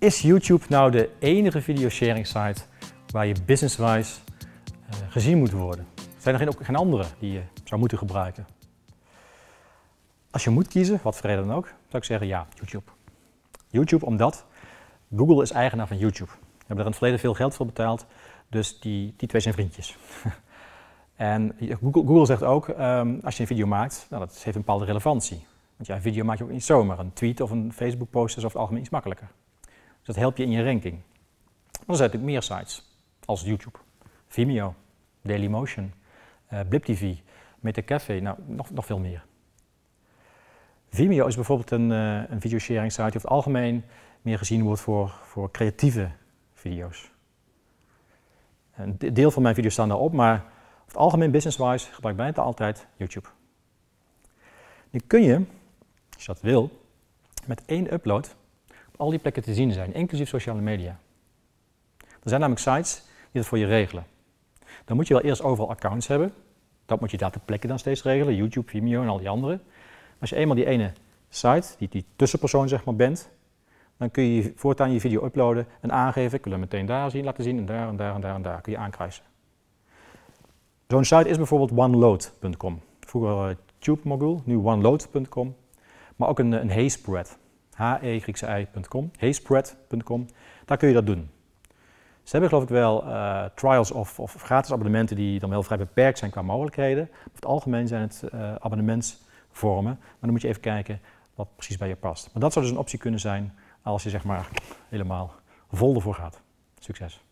Is YouTube nou de enige video-sharing site waar je businesswise eh, gezien moet worden? Zijn er geen, ook geen andere die je zou moeten gebruiken? Als je moet kiezen, wat voor dan ook, zou ik zeggen ja, YouTube. YouTube omdat Google is eigenaar van YouTube. We hebben er in het verleden veel geld voor betaald, dus die, die twee zijn vriendjes. en Google, Google, zegt ook, ehm, als je een video maakt, nou, dat heeft een bepaalde relevantie. Want ja, een video maak je ook niet zomaar. Een tweet of een Facebook post is over het algemeen iets makkelijker dat helpt je in je ranking. Dan zijn natuurlijk meer sites, als YouTube, Vimeo, Dailymotion, uh, eh, BlipTV, Metacafé, nou, nog, nog veel meer. Vimeo is bijvoorbeeld een, uh, een videosharing site die over het algemeen meer gezien wordt voor, voor creatieve video's. Een deel van mijn video's staan daarop, maar over het algemeen business-wise gebruik ik bijna altijd YouTube. Nu kun je, als je dat wil, met één upload al die plekken te zien zijn, inclusief sociale media. Er zijn namelijk sites die dat voor je regelen. Dan moet je wel eerst overal accounts hebben. Dat moet je daar de plekken dan steeds regelen, YouTube, Vimeo en al die andere. als je eenmaal die ene site, die, die tussenpersoon zeg maar bent, dan kun je voortaan je video uploaden en aangeven, kunnen wil meteen daar zien, laten zien en daar en daar en daar en daar, kun je aankruisen. Zo'n site is bijvoorbeeld oneload.com. Vroeger eh, TubeMogul, nu oneload.com. Maar ook een, eh, een hegriekse.com, heyspred.com, daar kun je dat doen. Ze hebben geloof ik wel eh, trials of, of, gratis abonnementen die dan wel vrij beperkt zijn qua mogelijkheden. Over het algemeen zijn het eh, abonnementsvormen, maar dan moet je even kijken wat precies bij je past. Maar dat zou dus een optie kunnen zijn als je zeg maar helemaal vol ervoor gaat. Succes!